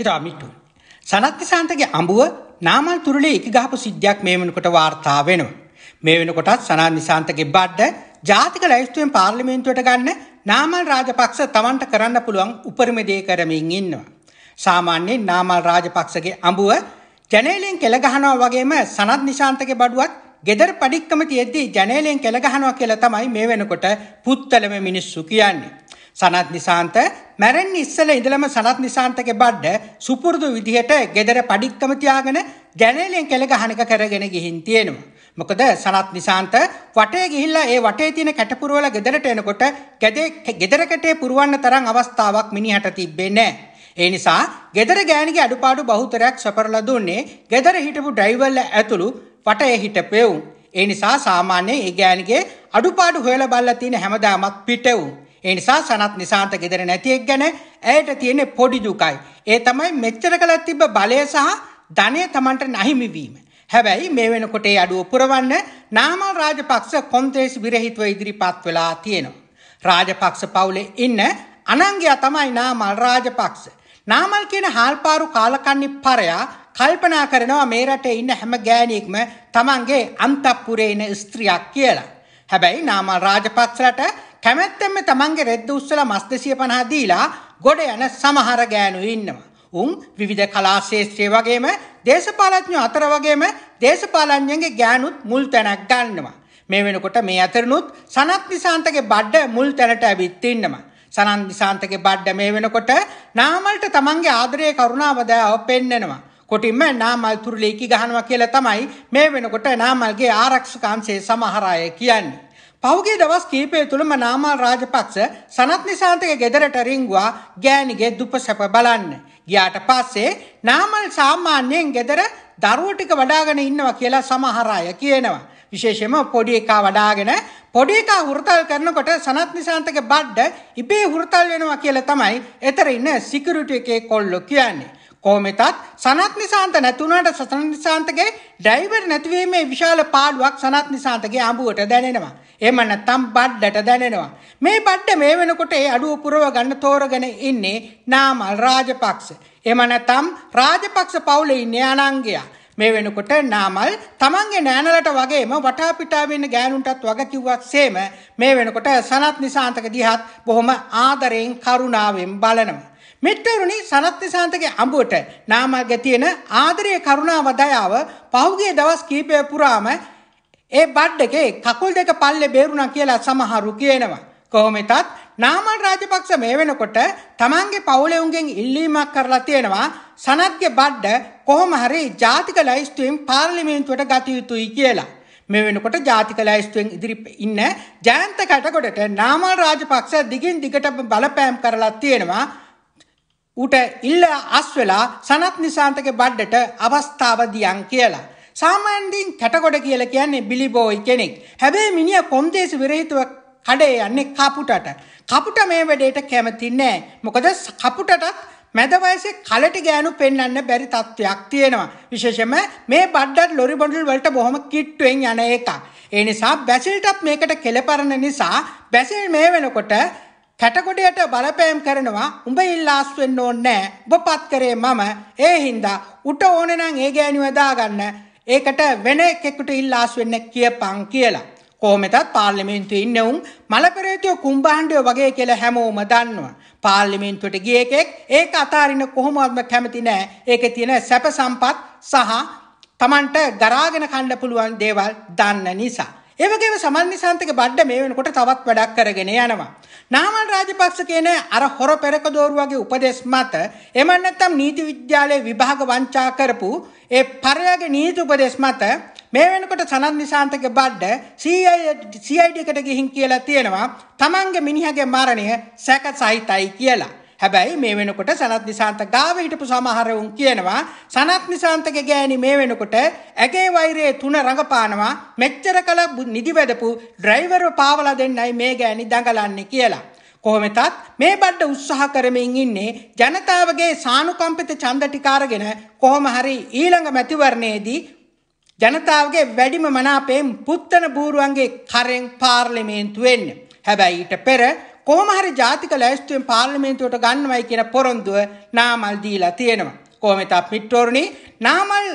හිතාමිටුයි. සනත්තිසාන්තගේ අඹුව නාමල් තුරුලේ එක ගහපු සිද්ධියක් මේ වෙනකොට වාර්තා වෙනවා. මේ වෙනකොටත් සනත් නිසාන්තගේ බඩ ජාතික ලැයිස්තුවෙන් පාර්ලිමේන්තුවට ගන්න නාමල් රාජපක්ෂ තවන්ට කරන්න පුළුවන් උපරිම දේ කරමින් ඉන්නවා. සාමාන්‍යයෙන් නාමල් රාජපක්ෂගේ අඹුව ජනේලෙන් කෙල ගහනවා වගේම සනත් නිශාන්තගේ බඩුවත් ගෙදර පඩික්කම තියෙද්දි ජනේලෙන් කෙල ගහනවා කියලා තමයි මේ වෙනකොට පුත්තලම මිනිස්සු කියන්නේ. සනත් නිසාන්ත මැරෙන්න ඉස්සෙල්ලා ඉඳලම සනත් නිසාන්තගේ බඩ සුපුරුදු විදිහට gedara padikkama තියාගෙන ජනේලෙන් කෙල ගහන එක කරගෙන ගිහින් තියෙනවා. මොකද සනත් නිසාන්ත වටේ ගිහිල්ලා ඒ වටේ තියෙන කැටපුර වල gedarට එනකොට gedara කැටේ පුරවන්න තරම් අවස්ථාවක් මිනිහට තිබ්බේ නැහැ. ඒ නිසා gedara ගෑණිගේ අඩුපාඩු බහුතරයක් සපරලා දුන්නේ gedara හිටපු ඩ්‍රයිවර්ල ඇතුළු වටේ හිටපෙවුන්. ඒ නිසා සාමාන්‍යයෙන් ඒ ගෑණිගේ අඩුපාඩු හොයලා බලලා තියෙන හැමදාමත් පිටවුන්. ඒ නිසා සනත් නිසාන්ත ගෙදර නැති එක් ගැන ඇයට තියෙන පොඩි දුකයි. ඒ තමයි මෙච්චර කළ තිබ්බ බලය සහ ධනය Tamanට නැහිමි වීම. හැබැයි මේ වෙනකොට ඒ අඩුව පුරවන්න නාමල් රාජපක්ෂ කොන්දේසි විරහිතව ඉදිරිපත් වෙලා තියෙනවා. රාජපක්ෂ පවුලේ ඉන්න අනංගයා තමයි නාමල් රාජපක්ෂ. නාමල් කියන හාල්පාරු කාලකන්ණි පරයා කල්පනා කරනවා මේ රටේ ඉන්න හැම ගෑණියෙක්ම තමන්ගේ අන්තපුරේ ඉන ස්ත්‍රියක් කියලා. හැබැයි නාමල් රාජපක්ෂ රට කැමැත්තෙන්ම තමන්ගේ රෙද්ද උස්සලා මස් 250 දීලා ගොඩ යන සමහර ගෑනු ඉන්නවා. උන් විවිධ කලා ශාස්ත්‍රයේ වගේම දේශපාලඥයෝ අතර වගේම දේශපාලඥයන්ගේ ගෑනුත් මුල් තැනක් ගන්නවා. මේ වෙනකොට මේ අතරිනුත් සනත් නිසාන්තගේ බඩ මුල් තැනට ඇවිත් ඉන්නවා. සනන් දිසාන්තගේ බඩ මේ වෙනකොට නාමල්ට තමන්ගේ ආදරය කරුණාව දෑව පෙන්නනවා. කොටින්ම නාමල් තුරුලීකි ගහනවා කියලා තමයි මේ වෙනකොට නාමල්ගේ ආරක්ෂක අංශයේ සමහර අය කියන්නේ. පහුගේ දවස් කීපය තුළම නාමල් රාජපක්ෂ සනත් නිසාන්තගේ ගෙදරට රිංගුවා ගෑණිගේ දුපසැප බලන්න. ගියාට පස්සේ නාමල් සාමාන්‍යයෙන් ගෙදර දරුවෝ ටික වඩාගෙන ඉන්නවා කියලා සමහර අය කියනවා. විශේෂයෙන්ම පොඩි එකා වඩාගෙන පොඩි එකා හුරතල් කරනකොට සනත් නිසාන්තගේ බඩ ඉබේ හුරතල් වෙනවා කියලා තමයි එතර ඉන්න සිකියුරිටි එකේ කොල්ලෝ කියන්නේ. කොහොමෙතත් සනත් නිසාන්ත නැතුණාට සනත් නිසාන්තගේ ඩ්‍රයිවර් නැතිවීමේ විශාල පාඩුවක් සනත් නිසාන්තගේ අඹුවට දැනෙනවා. එහෙම නැත්නම් බඩට දැනෙනවා. මේ බඩ මේ වෙනකොට ඒ අඩුව පුරව ගන්න තෝරගෙන ඉන්නේ නාමල් රාජපක්ෂ. එහෙම නැත්නම් රාජපක්ෂ පවුලේ ඉන්නේ අනංගයා. මේ වෙනකොට නාමල් තමන්ගේ නෑනලට වගේම වටා පිටා වෙන්න ගෑනුන්ටත් වග කිව්වත් සේම මේ වෙනකොට සනත් නිසාන්තක දිහත් බොහොම ආදරයෙන් කරුණාවෙන් බලනවා. මෙට්ටරුනි සනත් නිසාන්තගේ අඹුවට නාමල්ගේ තියෙන ආදරය කරුණාව දයාව පහුගිය දවස් කීපය පුරාම ඒ බඩ් එකේ කකුල් දෙක පල්ලේ බේරුණා කියලා සමහරු කියනවා. කොහොමෙතත් නාමල් රාජපක්ෂ මේ වෙනකොට තමන්ගේ පවුලේ උන්ගෙන් ඉල්ලීමක් කරලා තියෙනවා සනත්ගේ බඩ කොහොම හරි ජාතික ලයිස්තුවෙන් පාර්ලිමේන්තුවට ගත යුතුයි කියලා. මේ වෙනකොට ජාතික ලයිස්තුවෙන් ඉදිරි ඉන්න ජයන්ත කටකොඩට නාමල් රාජපක්ෂ දිගින් දිගට බලපෑම් කරලා තියෙනවා. ඌට ඉල්ල අස් වෙලා සනත් නිසාන්තගේ බඩට අවස්ථාව දියන් කියලා. සාමාන්‍යයෙන් කැටකොඩ කියලා කියන්නේ බිලි බෝයි කෙනෙක්. හැබැයි මිනිහා කොන්දේසි විරහිතව කඩේ යන්නේ කපුටට. කපුට මේ වැඩේට කැමති නැහැ. මොකද කපුටටත් මැද වයසේ කලට ගෑනු පෙන්වන්න බැරි තත්ත්වයක් තියෙනවා. විශේෂයෙන්ම මේ බඩඩ් ලොරි බොඩල් වලට බොහොම කිට්ටුවෙන් යන එක. ඒ නිසා බැසිල්ටත් මේකට කෙලපරන නිසා බැසිල් මේ වෙනකොට කැටකොඩයට බලපෑම් කරනවා උඹ ඉල්ලාස් වෙන්න ඕනේ නැහැ. ඔබ පත් කරේ මම. ඒ හින්දා උට ඕනේ නම් ඒ ගෑණිව දාගන්න. ඒකට වෙන එකෙකුට ඉල්ලාස් වෙන්න කියපං කියලා. කොහොමතත් පාර්ලිමේන්තුවේ ඉන්නවුන් මලපෙරේතයෝ කුම්භාණ්ඩයෝ වගේ කියලා හැමෝම දන්නවා. පාර්ලිමේන්තුවට ගිය එකෙක් ඒක අතාරින්න කොහොමවත්ම කැමති නෑ. ඒකේ තියෙන සැප සම්පත් සහ Tamanට ගරාගෙන කන්න පුළුවන් දේවල් දන්න නිසා. ඒ වගේම සමන්නිසාන්තක බඩ මේ වෙනකොට තවත් වැඩක් කරගෙන යනවා. නාමල් රාජපක්ෂ කියන අර හොර පෙරක දෝරුවගේ උපදේශ මත එමන් නැත්නම් නීති විද්‍යාලයේ විභාග වංචා කරපු ඒ පරයාගේ නීති උපදෙස් මත මේ වෙනකොට සනත් නිසාන්තක බඩ්ඩ CIDකට ගිහින් කියලා තියෙනවා තමන්ගේ මිනිහගේ මරණය සැක සහිතයි කියලා. හැබැයි මේ වෙනකොට සනත් නිසාන්ත ගාව හිටපු සමහරවුන් කියනවා සනත් නිසාන්තක ගෑණි මේ වෙනකොට ඇගේ වෛරයේ තුන රඟපානවා මෙච්චර කල නිදි වැදපු ඩ්‍රයිවර්ව පාවලා දෙන්නයි මේ ගෑණි දඟලන්නේ කියලා. කොහොමතත් මේ බඩ උත්සාහ කරමින් ඉන්නේ ජනතාවගේ සානුකම්පිත ඡන්ද ටික අරගෙන කොහොම හරි ඊළඟ මැතිවරණයේදී ජනතාවගේ වැඩිම මනාපයෙන් පුත්තන බූරුවන්ගේ කරෙන් පාර්ලිමේන්තු වෙන්න. හැබැයි ඊට පෙර කොහොම හරි ජාතික ලැයිස්තුවෙන් පාර්ලිමේන්තුවට ගන්නවයි කියන පොරොන්දුව නාමල් දීලා තියෙනවා. කොහොමද අපිටෝරණි නාමල්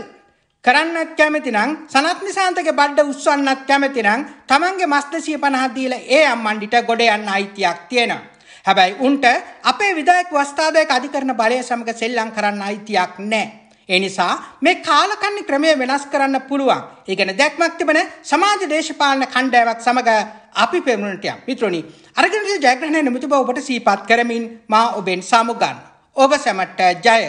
කරන්නත් කැමතිනම් සනත් නිසාන්තගේ බඩ උස්සන්නත් කැමතිනම් තමන්ගේ මස්දසිය පනහදීල ඒ අම්මන්ඩිට ගොඩ යන්න අයිතියක් තියෙනවා. හැබැයි උන්ට අපේ විදායක වස්ථාදයක අධිකරන බලය සමඟ සෙල්ලං කරන්න අයිතියක් නෑ. එනිසා මේ කාලකන්න ක්‍රමය වෙනස් කරන්න පුළුවන්. ඒගැන දැක්මක් තිබන සමාජ දේශපාලන කණ්ඩෑවක් සමඟ අපි පෙමුණටයක් මිත්‍රණි අරගනට ජයග්‍රහණය නමුතු බව ඔබට සීපත් කරමින් මා ඔබෙන් සාමුගන්න. ඔබ සැමට ජය.